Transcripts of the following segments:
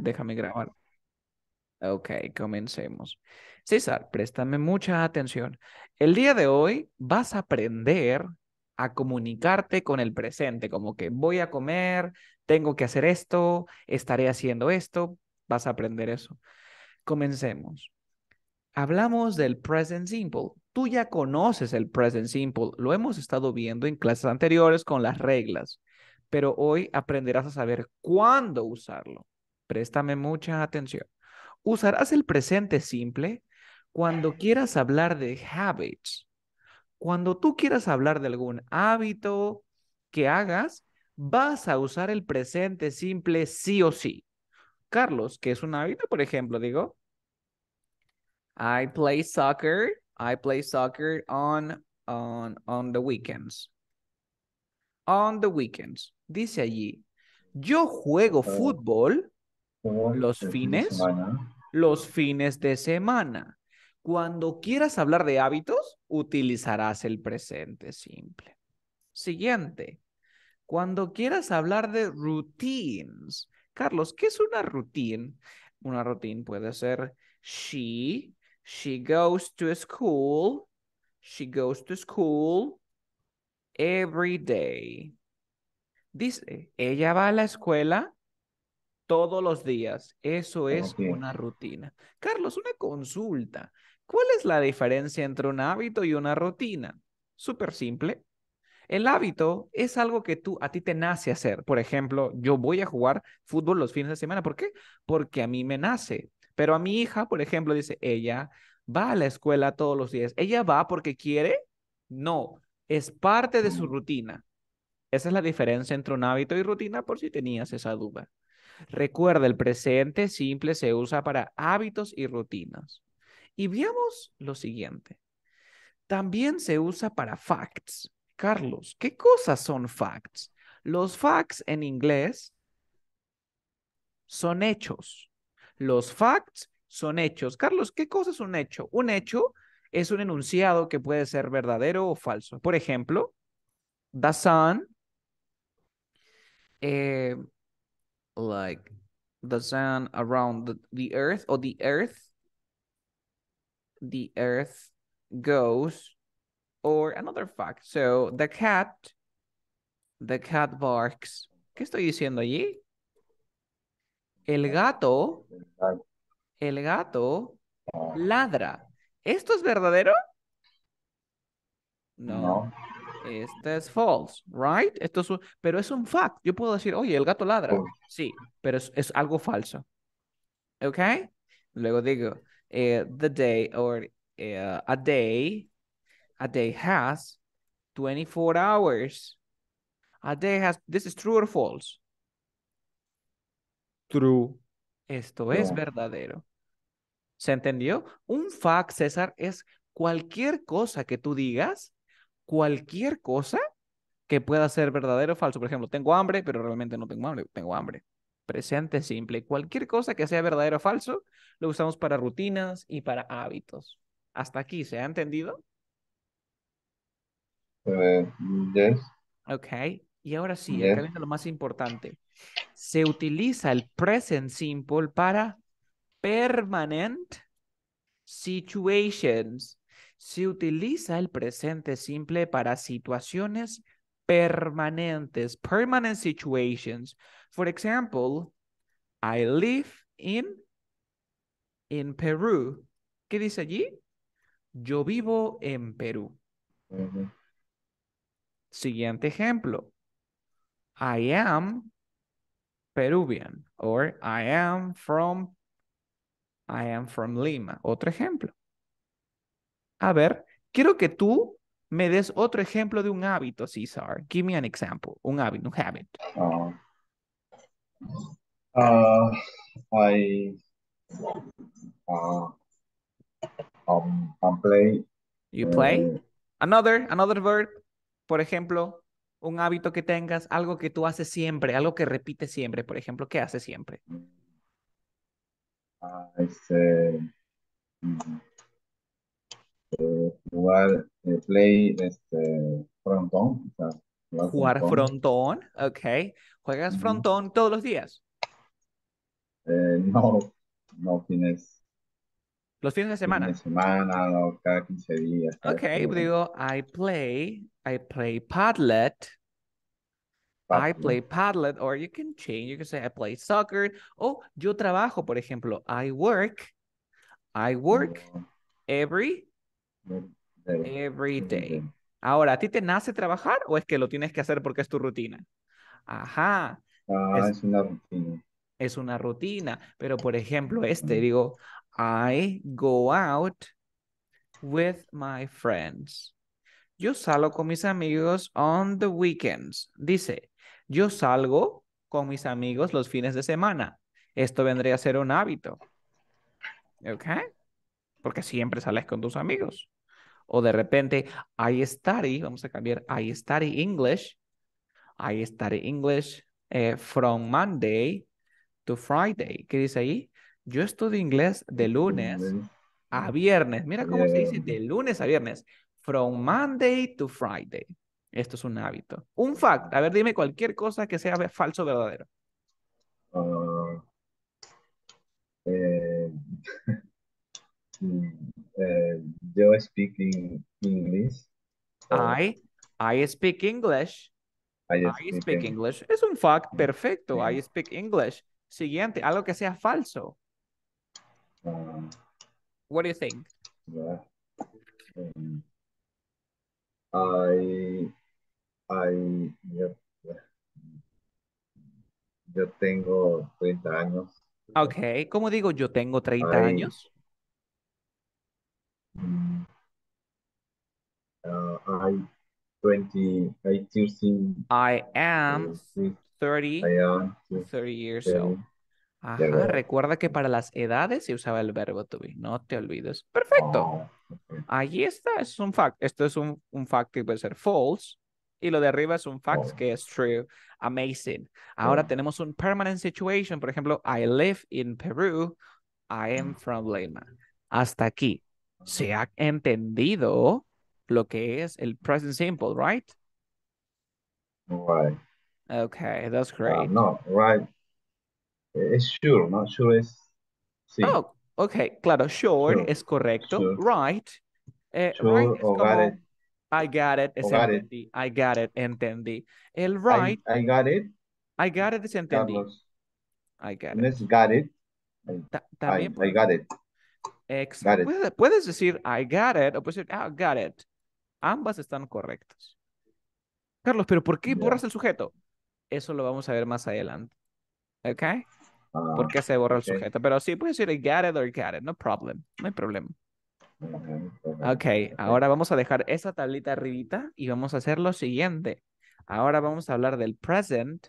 Déjame grabar. Ok, comencemos. César, préstame mucha atención. El día de hoy vas a aprender a comunicarte con el presente, como que voy a comer, tengo que hacer esto, estaré haciendo esto, vas a aprender eso. Comencemos. Hablamos del present simple. Tú ya conoces el present simple, lo hemos estado viendo en clases anteriores con las reglas, pero hoy aprenderás a saber cuándo usarlo. Préstame mucha atención. Usarás el presente simple cuando quieras hablar de habits. Cuando tú quieras hablar de algún hábito que hagas, vas a usar el presente simple sí o sí. Carlos, que es un hábito, por ejemplo, digo, I play soccer, I play soccer on, on, on the weekends. On the weekends. Dice allí, yo juego oh. fútbol los fines, los fines de semana. Cuando quieras hablar de hábitos, utilizarás el presente simple. Siguiente. Cuando quieras hablar de routines. Carlos, ¿qué es una routine? Una routine puede ser she, she goes to school, she goes to school every day. Dice, ella va a la escuela todos los días. Eso es una rutina. Carlos, una consulta. ¿Cuál es la diferencia entre un hábito y una rutina? Súper simple. El hábito es algo que tú a ti te nace hacer. Por ejemplo, yo voy a jugar fútbol los fines de semana. ¿Por qué? Porque a mí me nace. Pero a mi hija, por ejemplo, dice, ella va a la escuela todos los días. ¿Ella va porque quiere? No, es parte de su rutina. Esa es la diferencia entre un hábito y rutina por si tenías esa duda. Recuerda, el presente simple se usa para hábitos y rutinas. Y veamos lo siguiente. También se usa para facts. Carlos, ¿qué cosas son facts? Los facts en inglés son hechos. Los facts son hechos. Carlos, ¿qué cosa es un hecho? Un hecho es un enunciado que puede ser verdadero o falso. Por ejemplo, the sun eh, like the sun around the, the earth or the earth the earth goes or another fact so the cat the cat barks ¿qué estoy diciendo allí? el gato el gato ladra ¿esto es verdadero? no. no. Este es false, right? Esto es pero es un fact. Yo puedo decir, oye, el gato ladra. Oh. Sí, pero es, algo falso. ¿Ok? Luego digo, eh, the day or eh, a day, a day has 24 hours. A day has, this is true or false? True. Esto es verdadero. ¿Se entendió? Un fact, César, es cualquier cosa que tú digas cualquier cosa que pueda ser verdadero o falso. Por ejemplo, tengo hambre, pero realmente no tengo hambre, tengo hambre. Presente simple. Cualquier cosa que sea verdadero o falso, lo usamos para rutinas y para hábitos. ¿Hasta aquí se ha entendido? Eh, yes. Ok. Y ahora sí, acá viene lo más importante. Se utiliza el present simple para permanent situations se utiliza el presente simple para situaciones permanentes, permanent situations. For example, I live in, in Peru. ¿Qué dice allí? Yo vivo en Perú. Siguiente ejemplo. I am Peruvian or I am from I am from Lima. Otro ejemplo. A ver, quiero que tú me des otro ejemplo de un hábito, Cesar. Give me an example, un hábito, un habit. Ah, ah, I, ah, um, I um, play. You play? Eh, another, another verb. Por ejemplo, un hábito que tengas, algo que tú haces siempre, algo que repites siempre. Por ejemplo, ¿qué haces siempre? I say, este, mm, jugar eh, play este, frontón. jugar, frontón. ok. ¿Juegas frontón todos los días? Eh, no, no fines. ¿Los fines de semana? Fines de semana, cada 15 días. ok, digo, I play, I play Padlet. I play Padlet, or you can change, you can say I play soccer, o yo trabajo, por ejemplo, I work, I work oh. every Every day. Ahora, ¿a ti te nace trabajar o es que lo tienes que hacer porque es tu rutina? Ajá. Ah, es, una rutina. Es una rutina. Pero, por ejemplo, este, digo, I go out with my friends. Yo salgo con mis amigos on the weekends. Dice, yo salgo con mis amigos los fines de semana. Esto vendría a ser un hábito. ¿Ok? Porque siempre sales con tus amigos. O de repente, I study, vamos a cambiar, I study English, I study English eh, from Monday to Friday. ¿Qué dice ahí? Yo estudio inglés de lunes a viernes. Mira cómo se dice de lunes a viernes. From Monday to Friday. Esto es un hábito. Un fact. A ver, dime cualquier cosa que sea falso o verdadero. Ah, eh, mm, eh, yo hablo English. I, I speak English. I speak, English. Es un fact mm, perfecto. I speak English. Siguiente, algo que sea falso. Ah. What do you think? Um, I, I, yo, tengo 30 años. Ok, ¿cómo digo yo tengo 30 años? I am 30, eh, years old. recuerda que para las edades se usaba el verbo to be, no te olvides. Perfecto. Oh, Allí está, es un fact. Esto es un, fact que puede ser false. Y lo de arriba es un fact oh. que es true. Amazing. Ahora oh. tenemos un permanent situation. Por ejemplo, I live in Peru. I am from Lima. Hasta aquí se ha entendido lo que es el present simple, right? Right. Okay, that's ah, great. no, right. It's sure, not sure is... Oh, okay. claro, sure, es correcto. Right. Eh, sure got it. I got it, got It. I got it, entendí. El right... I, got it. I got it es entendí. I got it. Got it. I got it. Exacto. Puedes, decir I got it o puedes decir I ah, got it. Ambas están correctas. Carlos, pero ¿por qué borras el sujeto? Eso lo vamos a ver más adelante. ¿Ok? Ah, ¿Por qué se borra el sujeto? Pero sí puedes decir I got it or got it. No problem. No hay problema. Ok, ahora vamos a dejar esa tablita arribita y vamos a hacer lo siguiente. Ahora vamos a hablar del present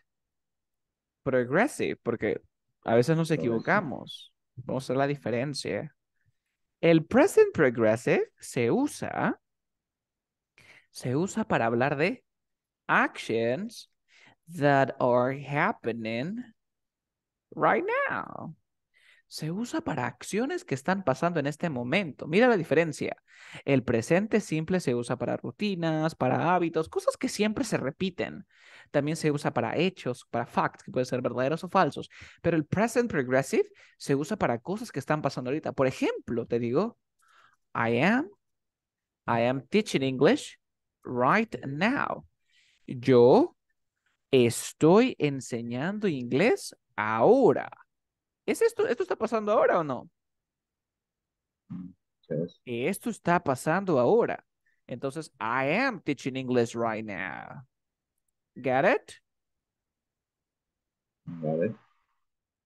progressive, porque a veces nos equivocamos. Vamos a hacer la diferencia. El present progressive se usa, se usa para hablar de actions that are happening right now se usa para acciones que están pasando en este momento. Mira la diferencia. El presente simple se usa para rutinas, para hábitos, cosas que siempre se repiten. También se usa para hechos, para facts, que pueden ser verdaderos o falsos. Pero el present progressive se usa para cosas que están pasando ahorita. Por ejemplo, te digo, I am, I am teaching English right now. Yo estoy enseñando inglés ahora. ¿Es esto, está pasando ahora o no? Esto está pasando ahora. Entonces, I am teaching English right now. Get it? Got it.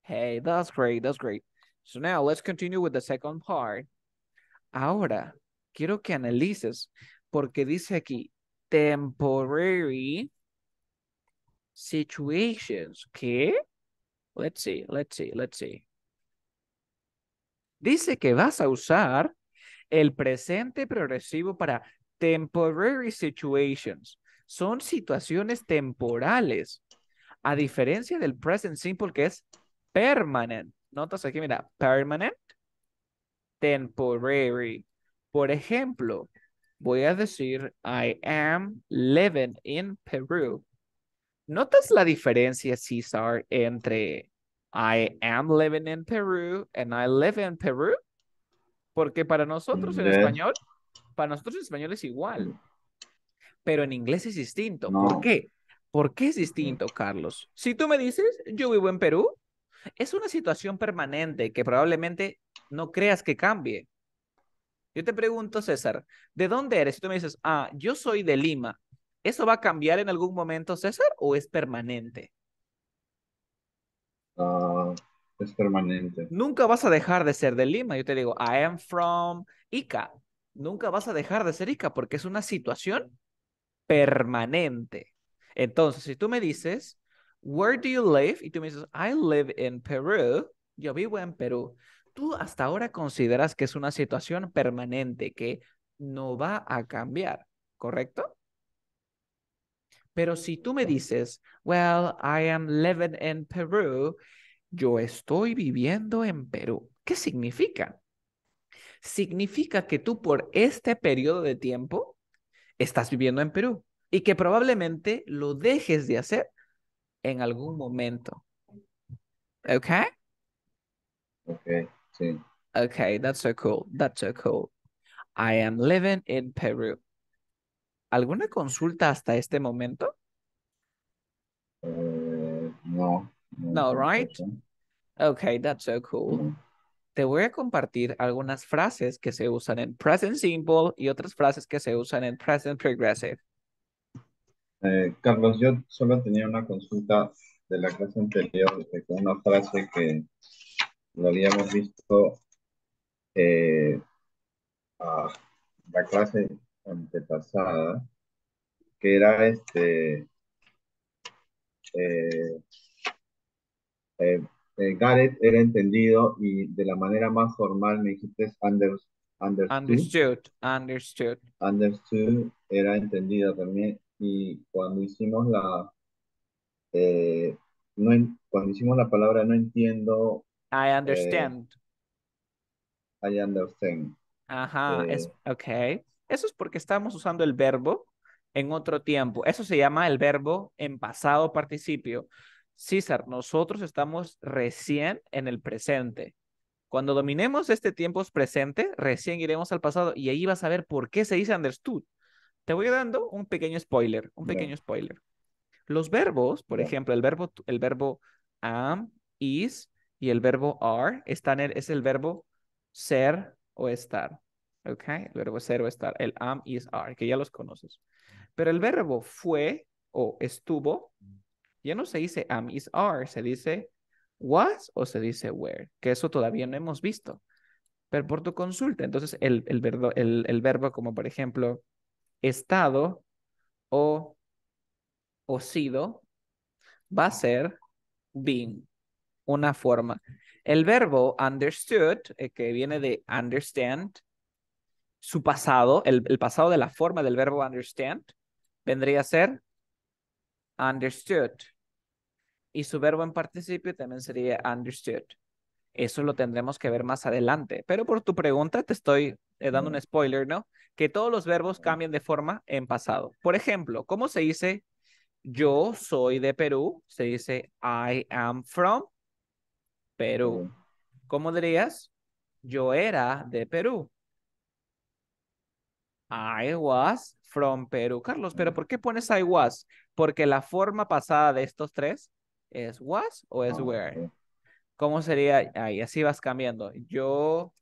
Hey, that's great, that's great. So now let's continue with the second part. Ahora, quiero que analices, porque dice aquí, temporary situations. ¿Qué? Let's see, let's see, let's see. Dice que vas a usar el presente progresivo para temporary situations. Son situaciones temporales, a diferencia del present simple que es permanent. Notas aquí, mira, permanent, temporary. Por ejemplo, voy a decir, I am living in Peru. ¿Notas la diferencia, César, entre I am living in Peru and I live in Peru? Porque para nosotros en español, para nosotros en español es igual, pero en inglés es distinto. ¿Por qué? ¿Por qué es distinto, Carlos? Si tú me dices, yo vivo en Perú, es una situación permanente que probablemente no creas que cambie. Yo te pregunto, César, ¿de dónde eres? Si tú me dices, ah, yo soy de Lima. ¿Eso va a cambiar en algún momento, César, o es permanente? Ah, es permanente. Nunca vas a dejar de ser de Lima. Yo te digo, I am from Ica. Nunca vas a dejar de ser Ica porque es una situación permanente. Entonces, si tú me dices, where do you live? Y tú me dices, I live in Peru. Yo vivo en Perú. Tú hasta ahora consideras que es una situación permanente que no va a cambiar, ¿correcto? Pero si tú me dices, well, I am living in Peru, yo estoy viviendo en Perú. ¿Qué significa? Significa que tú por este periodo de tiempo estás viviendo en Perú y que probablemente lo dejes de hacer en algún momento. ¿Ok? Ok, sí. Ok, that's so cool. That's so cool. I am living in Peru. ¿Alguna consulta hasta este momento? Eh, no. No, right? Okay, that's so cool. Te voy a compartir algunas frases que se usan en present simple y otras frases que se usan en present progressive. Eh, Carlos, yo solo tenía una consulta de la clase anterior con una frase que lo habíamos visto eh, la clase antepasada, que era este eh, eh, eh, Gareth era entendido y de la manera más formal me dijiste understood. Understood, understood. era entendido también y cuando hicimos la eh, no cuando hicimos la palabra no entiendo I understand. I understand. Ajá, es, okay. Eso es porque estamos usando el verbo en otro tiempo. Eso se llama el verbo en pasado participio. César, nosotros estamos recién en el presente. Cuando dominemos este tiempo presente, recién iremos al pasado y ahí vas a ver por qué se dice understood. Te voy dando un pequeño spoiler, un pequeño spoiler. Los verbos, por ejemplo, el verbo, el verbo am, is y el verbo are están es el verbo ser o estar. ¿ok? El verbo ser o estar, el am, is, are, que ya los conoces. Pero el verbo fue o estuvo, ya no se dice am, is, are, se dice was o se dice where que eso todavía no hemos visto. Pero por tu consulta, entonces el, verbo, el, verbo como por ejemplo estado o, o sido va a ser being, una forma. El verbo understood, eh, que viene de understand, su pasado, el, pasado de la forma del verbo understand, vendría a ser understood. Y su verbo en participio también sería understood. Eso lo tendremos que ver más adelante. Pero por tu pregunta te estoy eh, dando un spoiler, ¿no? Que todos los verbos cambian de forma en pasado. Por ejemplo, ¿cómo se dice yo soy de Perú? Se dice I am from Perú. ¿Cómo dirías? Yo era de Perú. I was from Perú. Carlos, ¿pero mm. por qué pones I was? Porque la forma pasada de estos tres es was o es ah, were. ¿Cómo sería? Ahí así vas cambiando. Yo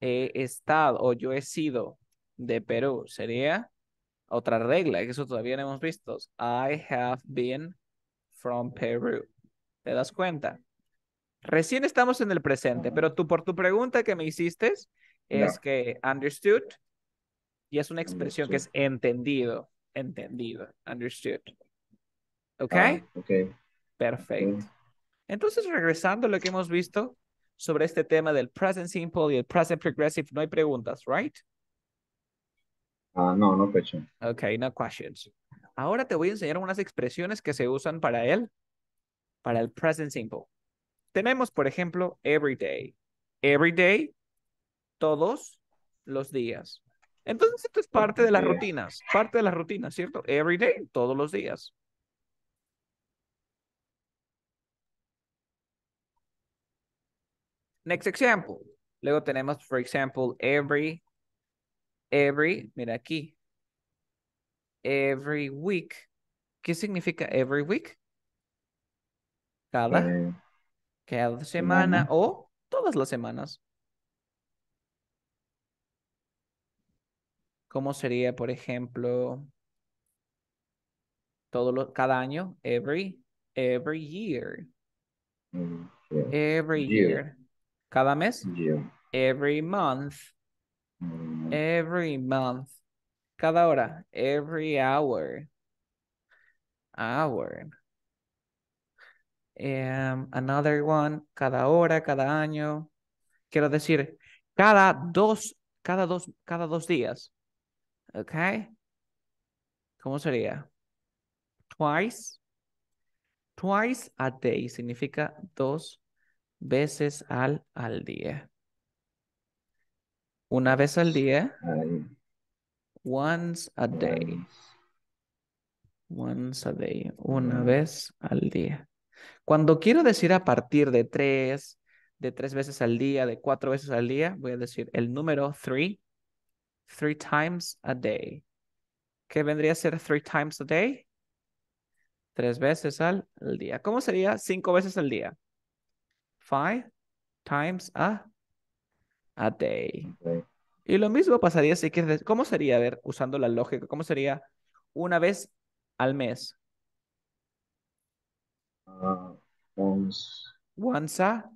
he estado o yo he sido de Perú. Sería otra regla, que eso todavía no hemos visto. I have been from Peru. ¿Te das cuenta? Recién estamos en el presente, ah. pero tú por tu pregunta que me hiciste es que understood y es una mm, expresión que es entendido, entendido, understood. ¿Ok? Ah, ok. Perfecto. Entonces, regresando a lo que hemos visto sobre este tema del present simple y el present progressive, no hay preguntas, right? Ah, no, no, no questions. Ok, no questions. Ahora te voy a enseñar unas expresiones que se usan para él, para el present simple. Tenemos, por ejemplo, every day. Every day, todos los días. Entonces esto es parte de las rutinas, parte de las rutinas, ¿cierto? Every day, todos los días. Next example. Luego tenemos, for example, every, every, mira aquí, every week. ¿Qué significa every week? Cada, eh, cada semana o todas las semanas. ¿Cómo sería, por ejemplo, todo cada año? Every, every year. Mm, every year. Cada mes. Every month. Mm. Every month. Cada hora. Every hour. Hour. Em, another one. Cada hora, cada año. Quiero decir, cada dos, cada dos, cada dos días. Okay. ¿Cómo sería? Twice. Twice a day significa dos veces al, al día. Una vez al día. Once a day. Once a day. Una vez al día. Cuando quiero decir a partir de tres, de tres veces al día, de cuatro veces al día, voy a decir el número three three times a day. ¿Qué vendría a ser three times a day? Tres veces al día. ¿Cómo sería cinco veces al día? Five times a, a day. Y lo mismo pasaría si quieres. ¿Cómo sería, a ver, usando la lógica, cómo sería una vez al mes? Ah, once. Once a,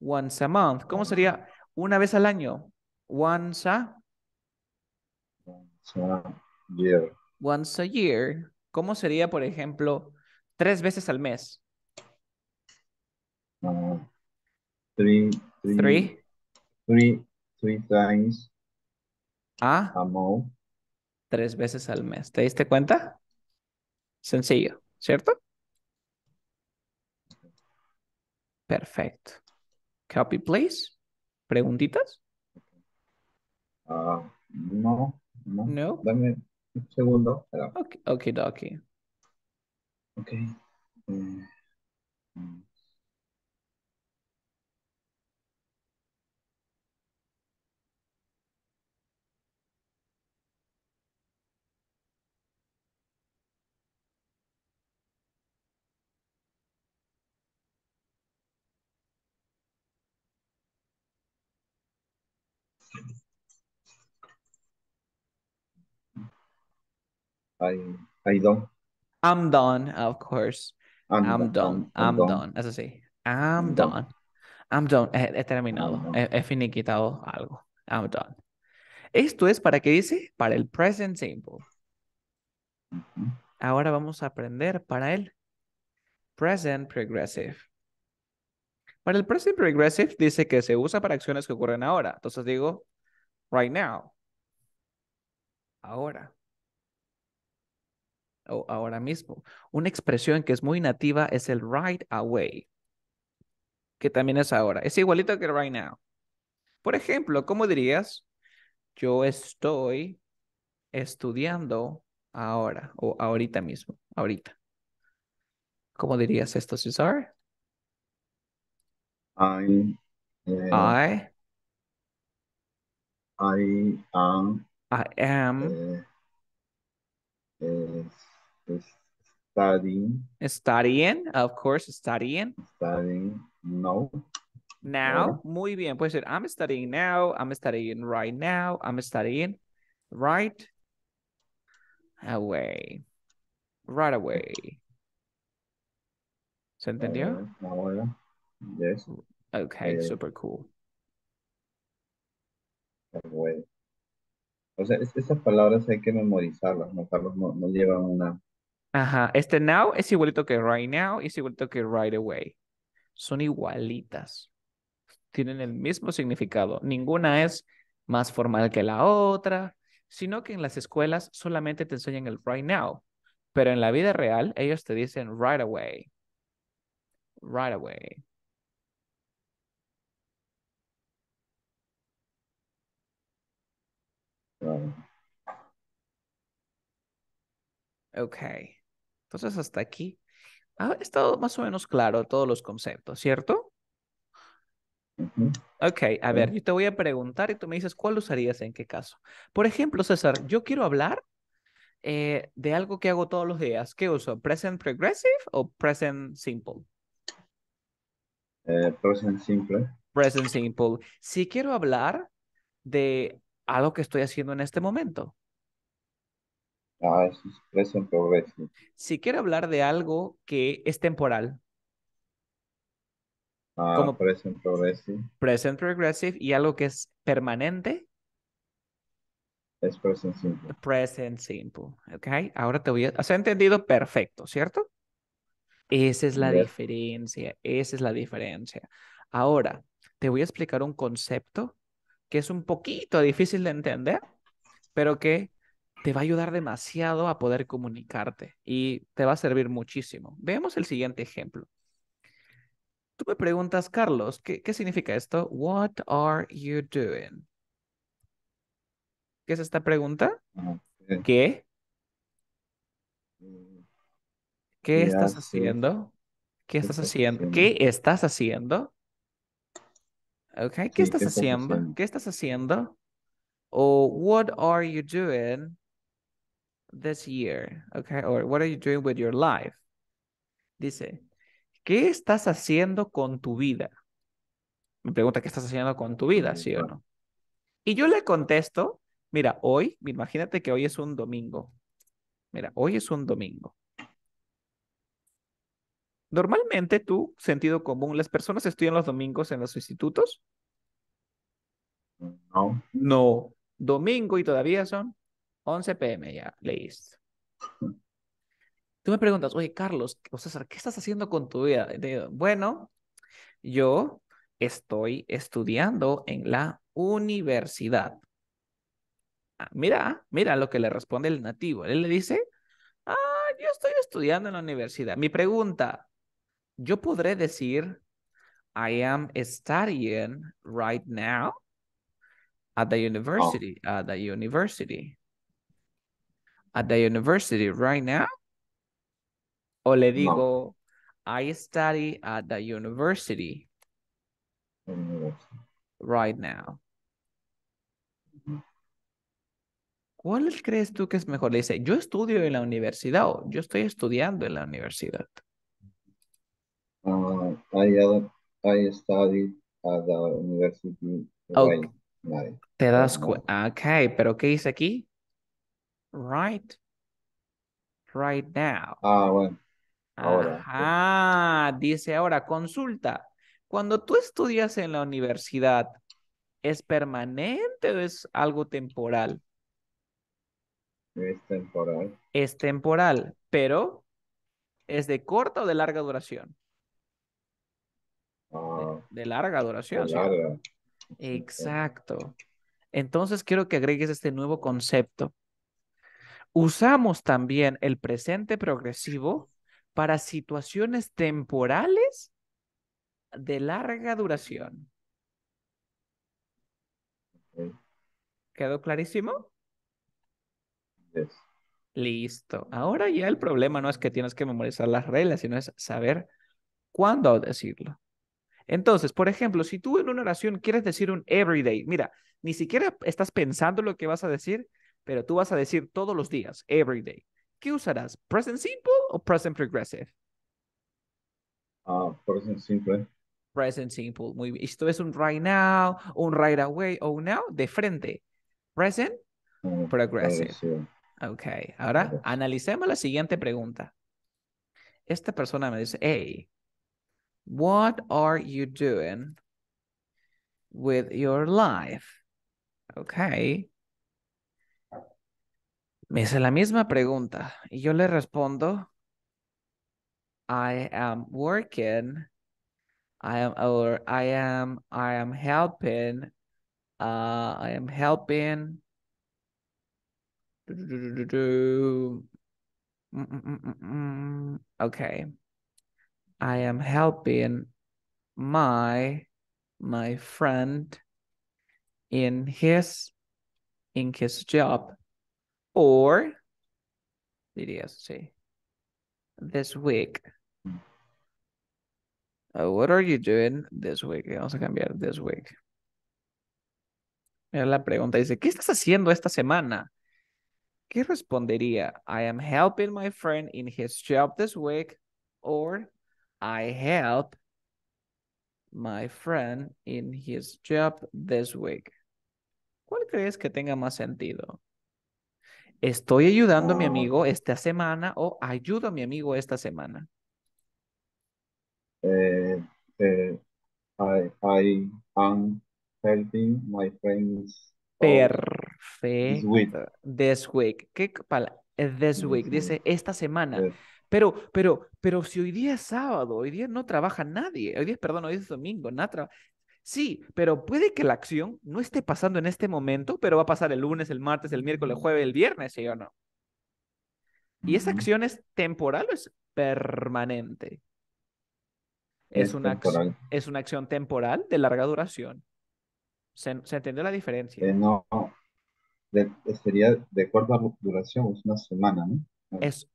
once a month. ¿Cómo sería una vez al año? Once a... Once a year. Once a year. ¿Cómo sería, por ejemplo, tres veces al mes? Uh, three, three, three. times a, Tres veces al mes. ¿Te diste cuenta? Sencillo, ¿cierto? Perfecto. Copy, please. ¿Preguntitas? no, no. No. Dame un segundo. no, Okay, okay, Okay. Eh, mm. I'm done. I'm done, of course. I'm, done. I'm, done. Eso sí. I'm, done. I'm done. He, terminado. He, finiquitado algo. I'm done. Esto es para qué dice? Para el present simple. Ahora vamos a aprender para el present progressive. Para el present progressive dice que se usa para acciones que ocurren ahora. Entonces digo, right now. Ahora o ahora mismo. Una expresión que es muy nativa es el right away, que también es ahora. Es igualito que right now. Por ejemplo, ¿cómo dirías? Yo estoy estudiando ahora o ahorita mismo, ahorita. ¿Cómo dirías esto, César? I, eh, I, I I eh, eh, pues, studying. Studying, of course, studying. Studying no Now, muy bien, puede ser I'm studying now, I'm studying right now, I'm studying right away. Right away. ¿Se entendió? Ahora, yes. Okay, eh, super cool. Away. O sea, esas palabras hay que memorizarlas, no, Carlos, no, no llevan una Ajá, este now es igualito que right now, y es igualito que right away. Son igualitas. Tienen el mismo significado. Ninguna es más formal que la otra, sino que en las escuelas solamente te enseñan el right now, pero en la vida real ellos te dicen right away. Right away. Okay. Entonces, hasta aquí ha estado más o menos claro todos los conceptos, ¿cierto? Ok, a ver, yo te voy a preguntar y tú me dices cuál usarías en qué caso. Por ejemplo, César, yo quiero hablar eh, de algo que hago todos los días. ¿Qué uso? ¿Present Progressive o Present Simple? Eh, present Simple. Present Simple. Si quiero hablar de algo que estoy haciendo en este momento, Ah, es present progressive. Si quiero hablar de algo que es temporal. Ah, present progressive. Present progressive y algo que es permanente. Es present simple. Present simple. Ok, ahora te voy a. ¿Has entendido perfecto, cierto? Esa es la diferencia. Esa es la diferencia. Ahora, te voy a explicar un concepto que es un poquito difícil de entender, pero que te va a ayudar demasiado a poder comunicarte y te va a servir muchísimo. Veamos el siguiente ejemplo. Tú me preguntas, Carlos, ¿qué, significa esto? What are you doing? ¿Qué es esta pregunta? Mm, ¿Qué? ¿Qué estás haciendo? ¿Qué estás haciendo? ¿Qué estás haciendo? Okay. ¿Qué, estás, haciendo? estás haciendo? ¿Qué estás haciendo? O what are you doing? this year? Okay, or what are you doing with your life? Dice, ¿qué estás haciendo con tu vida? Me pregunta, ¿qué estás haciendo con tu vida, sí o no? Y yo le contesto, mira, hoy, imagínate que hoy es un domingo. Mira, hoy es un domingo. Normalmente tú, sentido común, ¿las personas estudian los domingos en los institutos? No. No. Domingo y todavía son 11 pm, ya, listo. Tú me preguntas, oye, Carlos, o César, ¿qué estás haciendo con tu vida? bueno, yo estoy estudiando en la universidad. Ah, mira, mira lo que le responde el nativo. Él le dice, ah, yo estoy estudiando en la universidad. Mi pregunta, yo podré decir, I am studying right now at the oh. university, at the university at the university right now? O le digo, I study at the university right now. ¿Cuál crees tú que es mejor? Le dice, yo estudio en la universidad o yo estoy estudiando en la universidad. Ah, I, study at the university Te das cuenta. Ok, pero ¿qué dice aquí? right right now. Ah, bueno. Ahora. Ah, dice ahora, consulta. Cuando tú estudias en la universidad, ¿es permanente o es algo temporal? Es temporal. Es temporal, pero ¿es de corta o de larga duración? Ah, de, larga duración. Exacto. Entonces quiero que agregues este nuevo concepto usamos también el presente progresivo para situaciones temporales de larga duración. ¿Quedó clarísimo? Listo. Ahora ya el problema no es que tienes que memorizar las reglas, sino es saber cuándo decirlo. Entonces, por ejemplo, si tú en una oración quieres decir un everyday, mira, ni siquiera estás pensando lo que vas a decir, pero tú vas a decir todos los días, every day. ¿Qué usarás? ¿Present simple o present progressive? Ah, present simple. Present simple, Esto es un right now, un right away o oh, now de frente. Present mm, progressive. Ok, ahora analicemos la siguiente pregunta. Esta persona me dice, hey, what are you doing with your life? Okay. Me hace la misma pregunta y yo le respondo, I am working, I am, or I am, I am helping, uh, I am helping. do do do, okay. I am helping my my friend in his in his job or did he say this week? Uh, what are you doing this week? Vamos a cambiar this week. Mira la pregunta dice, ¿qué estás haciendo esta semana? ¿Qué respondería? I am helping my friend in his job this week or I help my friend in his job this week. ¿Cuál crees que tenga más sentido? estoy ayudando a mi oh. amigo esta semana o ayudo a mi amigo esta semana. Eh, eh, I, am helping my friends. Perfecto. This week. ¿Qué week. Eh, this week. Dice esta semana. Pero, pero, pero si hoy día es sábado, hoy día no trabaja nadie, hoy día, perdón, hoy es domingo, nada Sí, pero puede que la acción no esté pasando en este momento, pero va a pasar el lunes, el martes, el miércoles, el jueves, el viernes, ¿sí o no? ¿Y esa acción es temporal o es permanente? Es, una, acción, es una acción temporal de larga duración. ¿Se, entendió la diferencia? Eh, no, sería de corta duración, es una semana, ¿no? Es,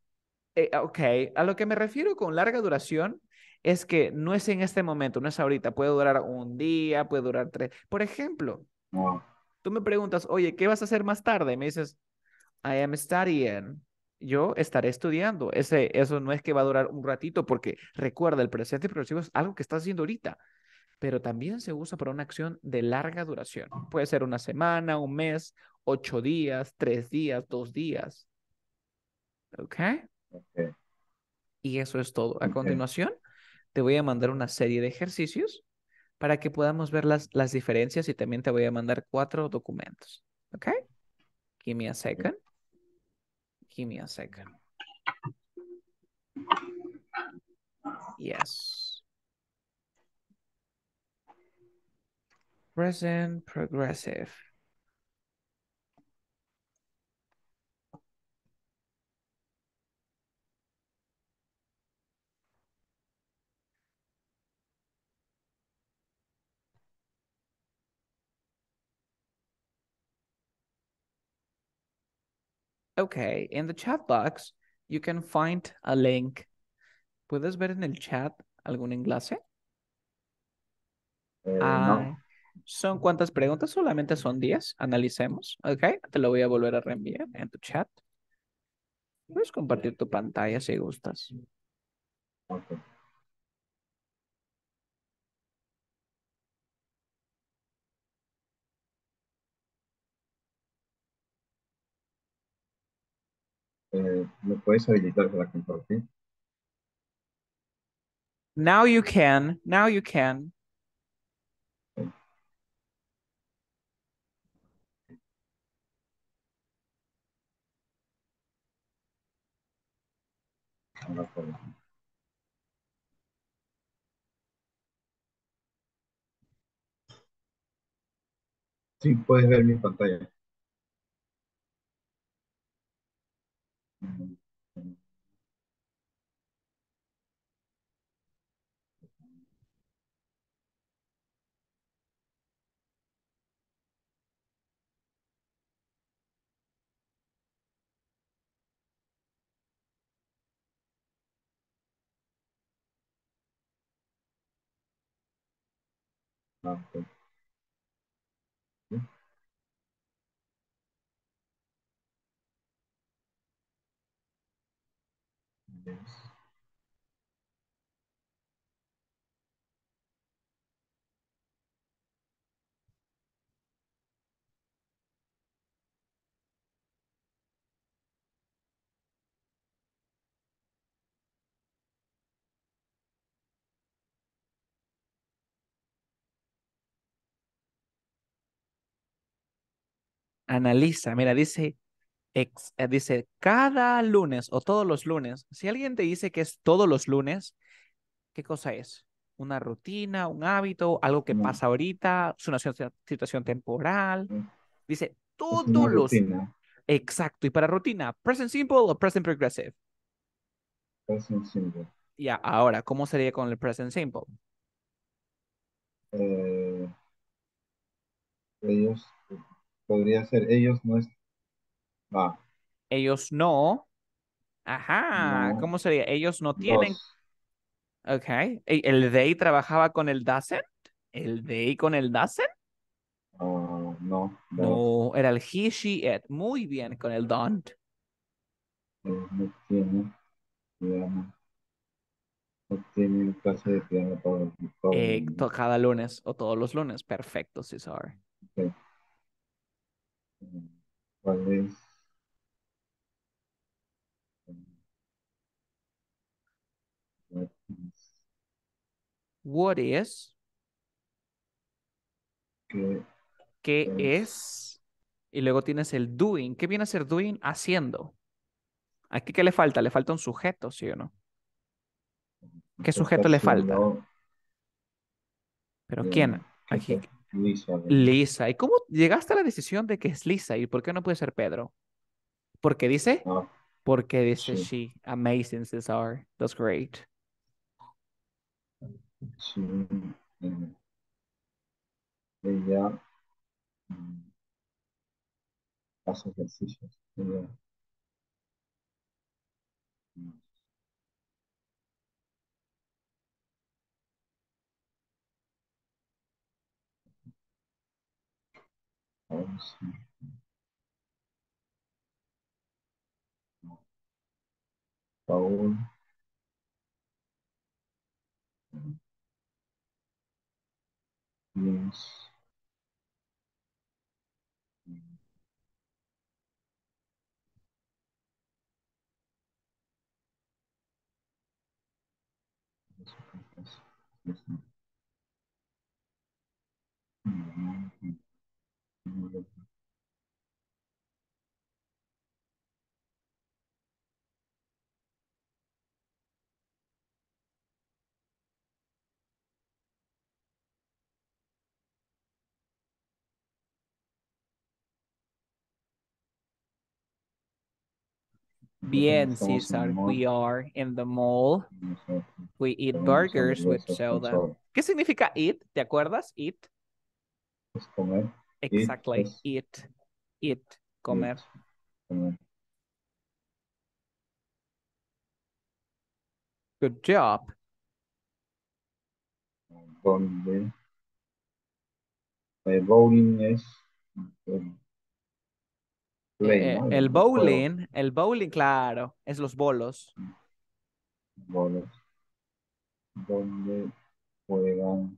eh, ok, a lo que me refiero con larga duración es que no es en este momento, no es ahorita, puede durar un día, puede durar tres. Por ejemplo, tú me preguntas, oye, ¿qué vas a hacer más tarde? Y me dices, I am studying. Yo estaré estudiando. Ese, eso no es que va a durar un ratito, porque recuerda, el presente progresivo es algo que estás haciendo ahorita, pero también se usa para una acción de larga duración. Puede ser una semana, un mes, ocho días, tres días, dos días. ¿Ok? okay. Y eso es todo. A continuación, te voy a mandar una serie de ejercicios para que podamos ver las, las diferencias y también te voy a mandar cuatro documentos. ¿Ok? Give me a second. Give me a second. Yes. Present progressive. Okay, in the chat box, you can find a link. ¿Puedes ver en el chat algún enlace? Eh, ah, ¿Son cuántas preguntas? Solamente son 10. Analicemos. Ok, te lo voy a volver a reenviar en tu chat. Puedes compartir tu pantalla si gustas. ¿Lo puedes habilitar para compartir? Now you can. Now you can. Sí, puedes ver mi pantalla. Okay. Hmm? Yes. analiza, mira, dice, eh, dice cada lunes o todos los lunes. Si alguien te dice que es todos los lunes, ¿qué cosa es? ¿Una rutina, un hábito, algo que mm. pasa ahorita, es una situación temporal? Mm. Dice, todos los... Exacto, y para rutina, present simple o present progressive? Present simple. Ya, ahora, ¿cómo sería con el present simple? Eh, ellos Podría ser ellos no es. Ah. Ellos no. Ajá. ¿Cómo sería? Ellos no tienen. Ok. ¿El they trabajaba con el doesn't? ¿El they con el doesn't? Ah, no, no. era el he, she, it. Muy bien, con el don't. No tiene No tiene clase de piano para el eh, cada lunes o todos los lunes. Perfecto, César. ¿Qué es? What is? ¿Qué, es? Y luego tienes el doing. ¿Qué viene a ser doing? Haciendo. Aquí, ¿qué le falta? Le falta un sujeto, ¿sí o no? ¿Qué sujeto le falta? Pero ¿quién? Aquí, Lisa. Lisa. ¿Y cómo llegaste a la decisión de que es Lisa? ¿Y por qué no puede ser Pedro? ¿Por qué dice, ah, porque dice sí. Amazing, Cesar. That's great. Sí. Eh, ella mm, hace policy power yes Bien, Cesar, we are in the mall. We eat burgers with soda. ¿Qué significa eat? ¿Te acuerdas? Eat. Es comer. Exactly. Eat. it, Comer. Good job. el bowling es el eh, eh, bowling, el bowling, claro, es los bolos. Bolos. Donde juegan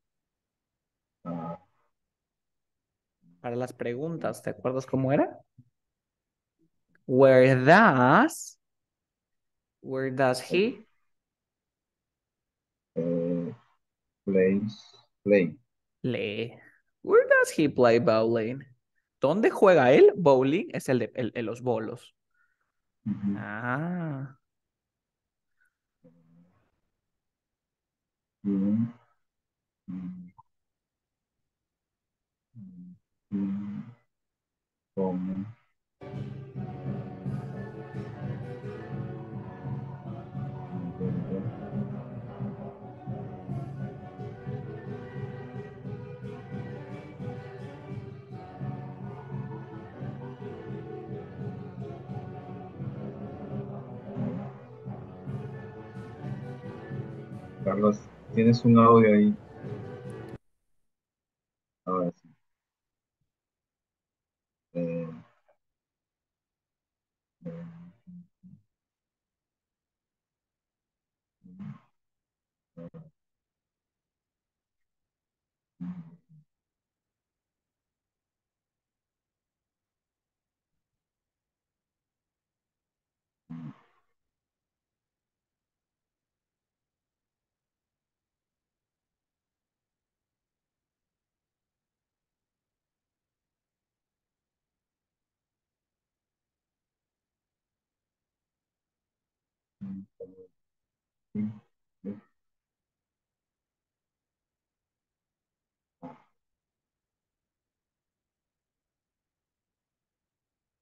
para las preguntas. ¿Te acuerdas cómo era? Where does, where does he? Eh, play. Play. Where does he play bowling? ¿Dónde juega él? Bowling es el de el, los bolos. Ah. Mm. Mm. Carlos, tienes un audio ahí. and